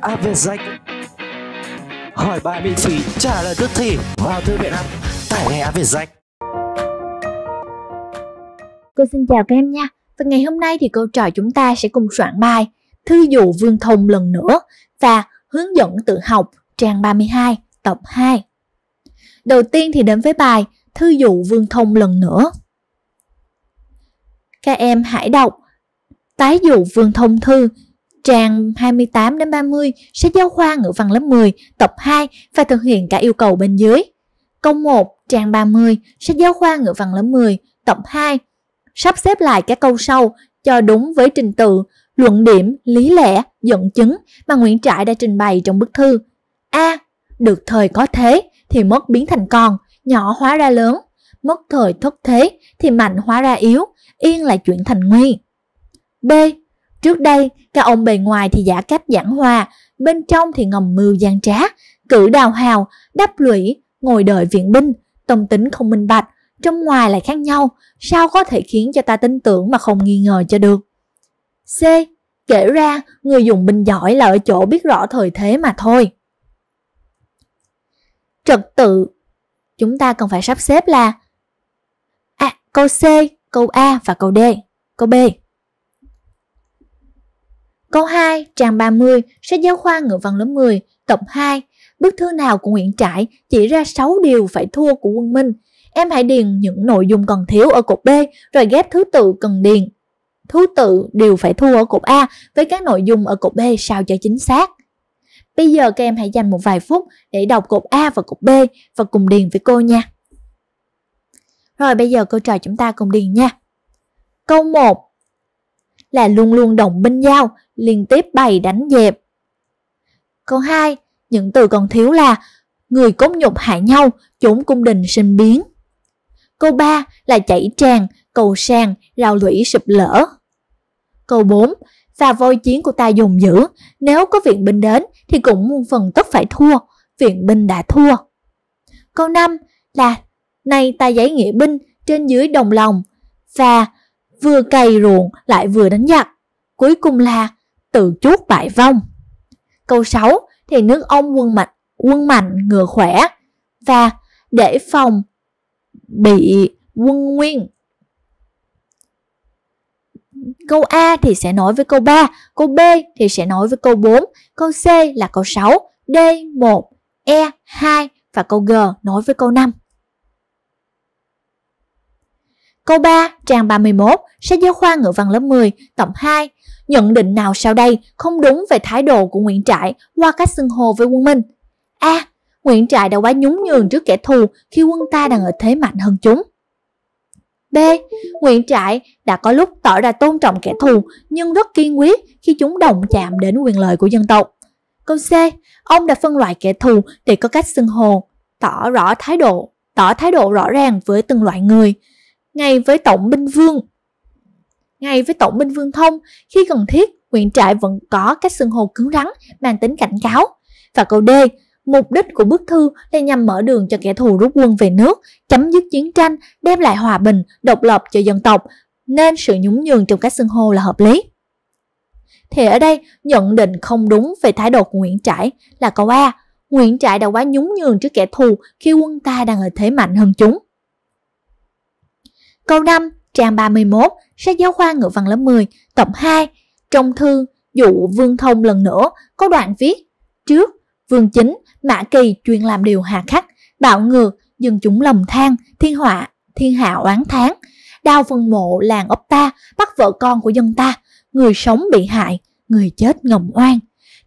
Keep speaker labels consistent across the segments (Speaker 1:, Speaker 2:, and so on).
Speaker 1: app Việt Danh Hỏi bài miễn phí, trả lời tức thì vào thư viện app, tải ngay app Việt Danh Cô xin chào các em nha Và ngày hôm nay thì cô trò chúng ta sẽ cùng soạn bài Thư dụ Vương Thông lần nữa và hướng dẫn tự học trang 32 tập 2 Đầu tiên thì đến với bài Thư dụ Vương Thông lần nữa Các em hãy đọc Tái dụ Vương Thông Thư Trang 28 đến 30 sách giáo khoa ngữ văn lớp 10 tập 2 và thực hiện cả yêu cầu bên dưới. Câu 1, trang 30, sách giáo khoa ngữ văn lớp 10 tập 2. Sắp xếp lại các câu sau cho đúng với trình tự, luận điểm, lý lẽ, dẫn chứng mà Nguyễn Trãi đã trình bày trong bức thư. A. Được thời có thế thì mất biến thành còn, nhỏ hóa ra lớn, mất thời thất thế thì mạnh hóa ra yếu, yên lại chuyển thành nguy. B. Trước đây, các ông bề ngoài thì giả cách giảng hòa, bên trong thì ngầm mưu gian trá, cử đào hào, đắp lũy, ngồi đợi viện binh, tâm tính không minh bạch, trong ngoài lại khác nhau, sao có thể khiến cho ta tin tưởng mà không nghi ngờ cho được. C. Kể ra, người dùng binh giỏi là ở chỗ biết rõ thời thế mà thôi. Trật tự Chúng ta cần phải sắp xếp là à, câu C, câu A và câu D, câu B. Câu 2, trang 30, sách giáo khoa ngữ văn lớp 10, tập 2. Bức thư nào của Nguyễn Trãi chỉ ra 6 điều phải thua của quân Minh. Em hãy điền những nội dung còn thiếu ở cột B rồi ghép thứ tự cần điền. Thứ tự đều phải thua ở cột A với các nội dung ở cột B sao cho chính xác. Bây giờ các em hãy dành một vài phút để đọc cột A và cột B và cùng điền với cô nha. Rồi bây giờ cô trò chúng ta cùng điền nha. Câu 1 là luôn luôn đồng binh giao, liên tiếp bày đánh dẹp. Câu 2, những từ còn thiếu là người cốt nhục hại nhau, chốn cung đình sinh biến. Câu 3 là chảy tràn, cầu sàn, rào lũy sụp lỡ. Câu 4, và voi chiến của ta dùng dữ, nếu có viện binh đến thì cũng muôn phần tất phải thua, viện binh đã thua. Câu 5 là nay ta giấy nghĩa binh trên dưới đồng lòng và vừa cày ruộng lại vừa đánh giặc. Cuối cùng là tự chuốc bại vong. Câu 6 thì nước ông quân mạnh, quân mạnh ngựa khỏe và để phòng bị quân nguyên. Câu A thì sẽ nói với câu 3, câu B thì sẽ nói với câu 4, câu C là câu 6, D 1, E 2 và câu G nói với câu 5. Câu 3, trang 31, sách giáo khoa ngữ văn lớp 10, tập 2. Nhận định nào sau đây không đúng về thái độ của Nguyễn Trãi qua cách xưng hô với quân Minh? A. Nguyễn Trãi đã quá nhún nhường trước kẻ thù khi quân ta đang ở thế mạnh hơn chúng. B. Nguyễn Trãi đã có lúc tỏ ra tôn trọng kẻ thù nhưng rất kiên quyết khi chúng động chạm đến quyền lợi của dân tộc. Câu C. Ông đã phân loại kẻ thù để có cách xưng hô, tỏ rõ thái độ, tỏ thái độ rõ ràng với từng loại người, ngay với tổng binh vương ngay với tổng binh vương thông khi cần thiết nguyễn trại vẫn có các xưng hô cứng rắn mang tính cảnh cáo và câu d mục đích của bức thư là nhằm mở đường cho kẻ thù rút quân về nước chấm dứt chiến tranh đem lại hòa bình độc lập cho dân tộc nên sự nhún nhường trong các xưng hô là hợp lý thì ở đây nhận định không đúng về thái độ của nguyễn trãi là câu a nguyễn trãi đã quá nhún nhường trước kẻ thù khi quân ta đang ở thế mạnh hơn chúng Câu 5, trang 31, sách giáo khoa ngữ văn lớp 10, tập 2, trong thư dụ Vương Thông lần nữa có đoạn viết Trước, Vương Chính, Mã Kỳ chuyên làm điều hà khắc, bạo ngược, dân chúng lầm than, thiên họa, thiên hạ oán tháng. Đao phân mộ làng ốc ta, bắt vợ con của dân ta, người sống bị hại, người chết ngầm oan.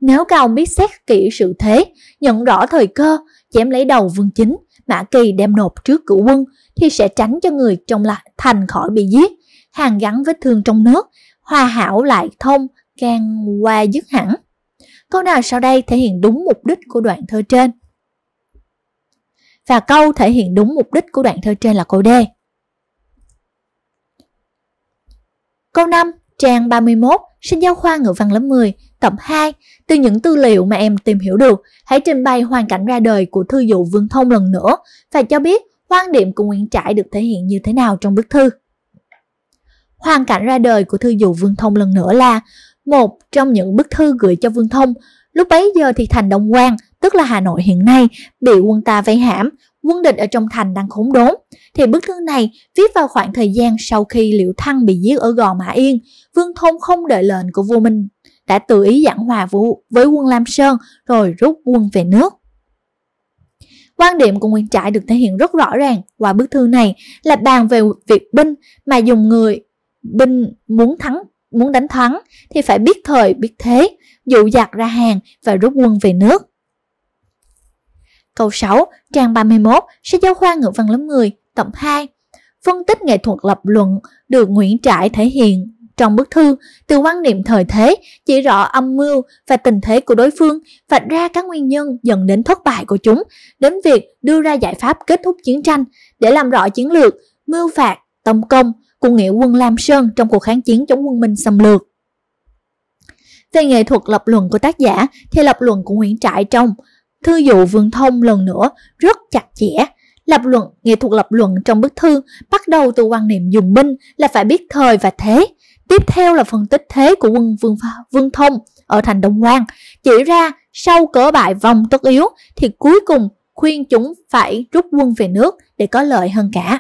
Speaker 1: Nếu cao biết xét kỹ sự thế, nhận rõ thời cơ, chém lấy đầu Vương Chính, Mã Kỳ đem nộp trước cửu quân thì sẽ tránh cho người trong lại thành khỏi bị giết, hàng gắn vết thương trong nước, hòa hảo lại thông, can qua dứt hẳn. Câu nào sau đây thể hiện đúng mục đích của đoạn thơ trên? Và câu thể hiện đúng mục đích của đoạn thơ trên là câu D. Câu 5, trang 31, sinh giáo khoa ngữ văn lớp 10, Tập 2, từ những tư liệu mà em tìm hiểu được, hãy trình bày hoàn cảnh ra đời của thư dụ Vương Thông lần nữa và cho biết quan điểm của Nguyễn Trãi được thể hiện như thế nào trong bức thư. Hoàn cảnh ra đời của thư dụ Vương Thông lần nữa là một trong những bức thư gửi cho Vương Thông. Lúc bấy giờ thì thành Đông Quan, tức là Hà Nội hiện nay, bị quân ta vây hãm, quân địch ở trong thành đang khốn đốn. Thì bức thư này viết vào khoảng thời gian sau khi Liễu Thăng bị giết ở Gò Mã Yên, Vương Thông không đợi lệnh của vua Minh đã tự ý giảng hòa vụ với quân Lam Sơn rồi rút quân về nước. Quan điểm của Nguyễn Trãi được thể hiện rất rõ ràng qua bức thư này là bàn về việc binh mà dùng người binh muốn thắng muốn đánh thắng thì phải biết thời biết thế, dụ dặt ra hàng và rút quân về nước. Câu 6, trang 31, sách giáo khoa ngữ văn lớp 10, tập 2. Phân tích nghệ thuật lập luận được Nguyễn Trãi thể hiện trong bức thư, từ quan niệm thời thế chỉ rõ âm mưu và tình thế của đối phương, vạch ra các nguyên nhân dẫn đến thất bại của chúng, đến việc đưa ra giải pháp kết thúc chiến tranh để làm rõ chiến lược, mưu phạt, tấn công của nghĩa quân Lam Sơn trong cuộc kháng chiến chống quân Minh xâm lược. Về nghệ thuật lập luận của tác giả thì lập luận của Nguyễn Trãi trong Thư dụ Vương Thông lần nữa rất chặt chẽ, lập luận nghệ thuật lập luận trong bức thư bắt đầu từ quan niệm dùng binh là phải biết thời và thế Tiếp theo là phân tích thế của quân Vương Vương Thông ở thành Đông Quan, chỉ ra sau cỡ bại vòng tất yếu thì cuối cùng khuyên chúng phải rút quân về nước để có lợi hơn cả.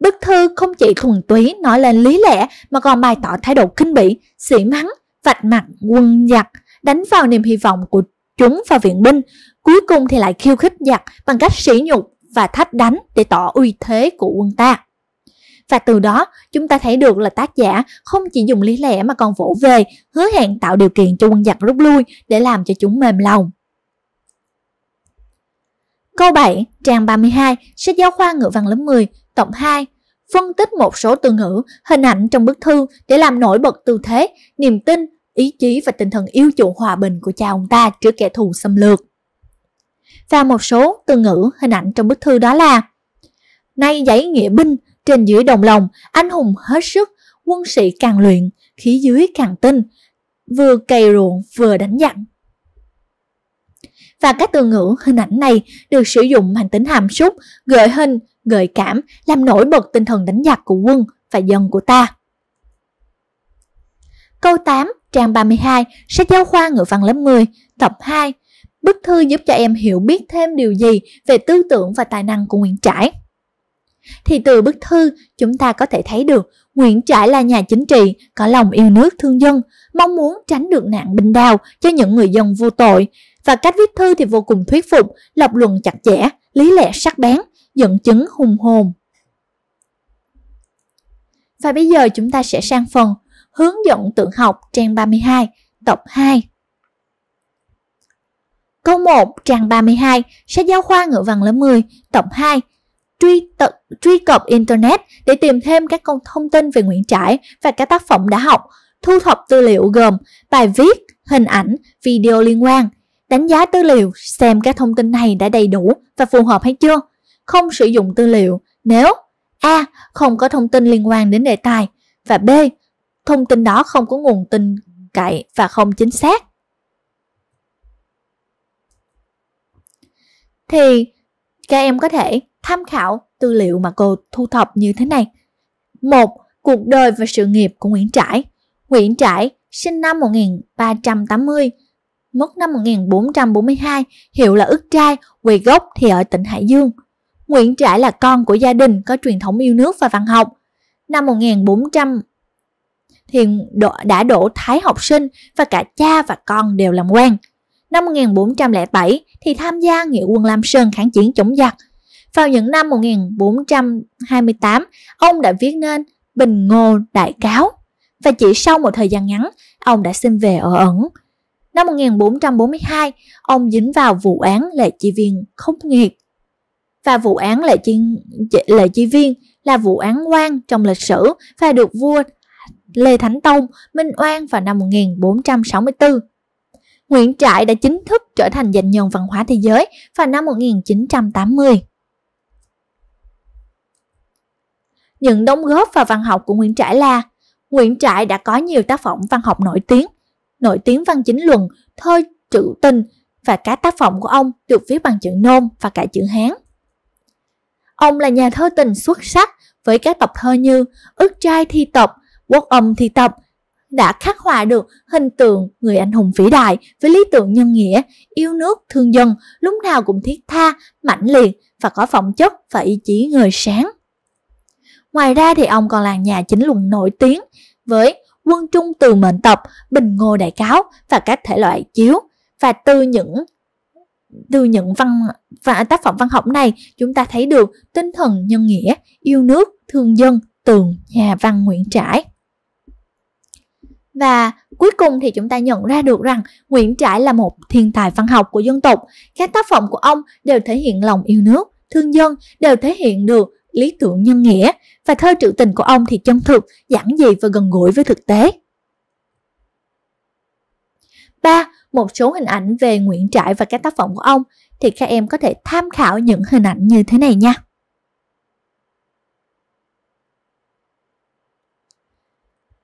Speaker 1: Bức thư không chỉ thuần túy nói lên lý lẽ mà còn bày tỏ thái độ kinh bỉ, xỉ mắng, vạch mặt quân giặc, đánh vào niềm hy vọng của chúng và viện binh, cuối cùng thì lại khiêu khích giặc bằng cách sỉ nhục và thách đánh để tỏ uy thế của quân ta. Và từ đó, chúng ta thấy được là tác giả không chỉ dùng lý lẽ mà còn vỗ về, hứa hẹn tạo điều kiện cho quân giặc rút lui để làm cho chúng mềm lòng. Câu 7, trang 32, sách giáo khoa ngữ văn lớp 10, tổng 2, phân tích một số từ ngữ, hình ảnh trong bức thư để làm nổi bật tư thế, niềm tin, ý chí và tinh thần yêu chuộng hòa bình của cha ông ta trước kẻ thù xâm lược. Và một số từ ngữ, hình ảnh trong bức thư đó là Nay giấy nghĩa binh, trên dưới đồng lòng, anh hùng hết sức, quân sĩ càng luyện, khí dưới càng tinh, vừa cày ruộng vừa đánh giặc. Và các từ ngữ hình ảnh này được sử dụng mang tính hàm súc, gợi hình, gợi cảm, làm nổi bật tinh thần đánh giặc của quân và dân của ta. Câu 8, trang 32, sách giáo khoa ngữ văn lớp 10, tập 2. Bức thư giúp cho em hiểu biết thêm điều gì về tư tưởng và tài năng của Nguyễn Trãi. Thì từ bức thư, chúng ta có thể thấy được Nguyễn Trãi là nhà chính trị, có lòng yêu nước thương dân, mong muốn tránh được nạn binh đao cho những người dân vô tội. Và cách viết thư thì vô cùng thuyết phục, lập luận chặt chẽ, lý lẽ sắc bén, dẫn chứng hùng hồn. Và bây giờ chúng ta sẽ sang phần hướng dẫn tượng học trang 32, tập 2. Câu 1 trang 32 sách giáo khoa ngữ văn lớp 10, tập 2 truy tận truy cập internet để tìm thêm các con thông tin về Nguyễn Trãi và các tác phẩm đã học, thu thập tư liệu gồm bài viết, hình ảnh, video liên quan, đánh giá tư liệu xem các thông tin này đã đầy đủ và phù hợp hay chưa. Không sử dụng tư liệu nếu A. Không có thông tin liên quan đến đề tài và B. Thông tin đó không có nguồn tin cậy và không chính xác. Thì các em có thể tham khảo tư liệu mà cô thu thập như thế này. một Cuộc đời và sự nghiệp của Nguyễn Trãi Nguyễn Trãi sinh năm 1380, mất năm 1442, hiệu là ức trai, quê gốc thì ở tỉnh Hải Dương. Nguyễn Trãi là con của gia đình có truyền thống yêu nước và văn học. Năm 1400 thì đã đổ thái học sinh và cả cha và con đều làm quan. Năm 1407 thì tham gia nghĩa quân Lam Sơn kháng chiến chống giặc. Vào những năm 1428, ông đã viết nên Bình Ngô Đại Cáo và chỉ sau một thời gian ngắn, ông đã xin về ở ẩn. Năm 1442, ông dính vào vụ án lệ chi viên khốc nghiệt. Và vụ án lệ chi, lệ chi viên là vụ án quan trong lịch sử và được vua Lê Thánh Tông minh oan vào năm 1464. Nguyễn Trãi đã chính thức trở thành danh nhân văn hóa thế giới vào năm 1980. Những đóng góp vào văn học của Nguyễn Trãi là Nguyễn Trãi đã có nhiều tác phẩm văn học nổi tiếng, nổi tiếng văn chính luận, thơ trữ tình và các tác phẩm của ông được viết bằng chữ nôm và cả chữ Hán. Ông là nhà thơ tình xuất sắc với các tập thơ như Ước trai thi tập, Quốc âm thi tập, đã khắc họa được hình tượng người anh hùng vĩ đại với lý tưởng nhân nghĩa, yêu nước, thương dân, lúc nào cũng thiết tha, mãnh liệt và có phẩm chất và ý chí người sáng. Ngoài ra thì ông còn là nhà chính luận nổi tiếng với Quân Trung Từ Mệnh Tập, Bình Ngô Đại Cáo và các thể loại chiếu. Và từ những từ những văn và tác phẩm văn học này chúng ta thấy được tinh thần nhân nghĩa, yêu nước, thương dân, tường nhà văn Nguyễn Trãi. Và cuối cùng thì chúng ta nhận ra được rằng Nguyễn Trãi là một thiên tài văn học của dân tộc. Các tác phẩm của ông đều thể hiện lòng yêu nước, thương dân, đều thể hiện được lý tưởng nhân nghĩa và thơ trữ tình của ông thì chân thực, giản dị và gần gũi với thực tế. 3. Một số hình ảnh về Nguyễn Trãi và các tác phẩm của ông thì các em có thể tham khảo những hình ảnh như thế này nha.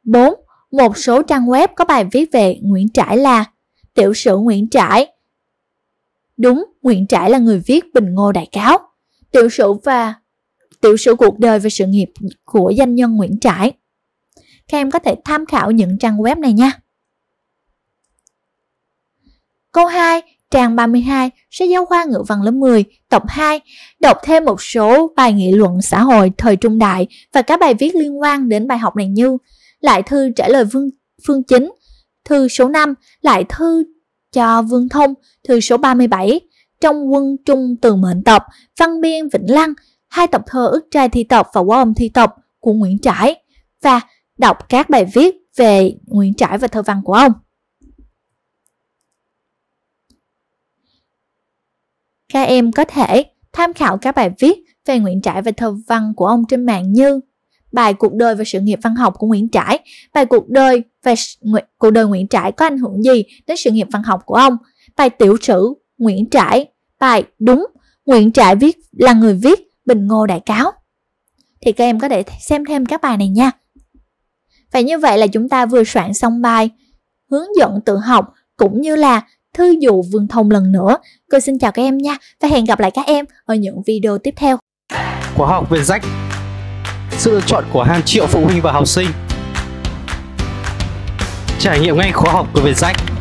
Speaker 1: bốn Một số trang web có bài viết về Nguyễn Trãi là Tiểu sử Nguyễn Trãi Đúng, Nguyễn Trãi là người viết Bình Ngô Đại Cáo. Tiểu sử và tiểu sử cuộc đời và sự nghiệp của danh nhân Nguyễn Trãi. Các em có thể tham khảo những trang web này nha. Câu 2, trang 32, sách giáo khoa ngữ văn lớp 10, tập 2, đọc thêm một số bài nghị luận xã hội thời trung đại và các bài viết liên quan đến bài học này như lại thư trả lời vương phương chính, thư số 5, lại thư cho Vương Thông, thư số 37, trong quân trung từ mệnh tập, văn biên Vĩnh Lăng, hai tập thơ ức trai thi tập và quá âm thi tập của Nguyễn Trãi và đọc các bài viết về Nguyễn Trãi và thơ văn của ông. Các em có thể tham khảo các bài viết về Nguyễn Trãi và thơ văn của ông trên mạng như bài cuộc đời và sự nghiệp văn học của Nguyễn Trãi, bài cuộc đời và cuộc đời Nguyễn Trãi có ảnh hưởng gì đến sự nghiệp văn học của ông, bài tiểu sử Nguyễn Trãi, bài đúng Nguyễn Trãi viết là người viết Bình Ngô Đại Cáo. Thì các em có thể xem thêm các bài này nha. Và như vậy là chúng ta vừa soạn xong bài hướng dẫn tự học cũng như là thư dụ vườn thông lần nữa. Cô xin chào các em nha và hẹn gặp lại các em ở những video tiếp theo. Khóa học về rách Sự lựa chọn của hàng triệu phụ huynh và học sinh Trải nghiệm ngay khóa học của việt Vietjet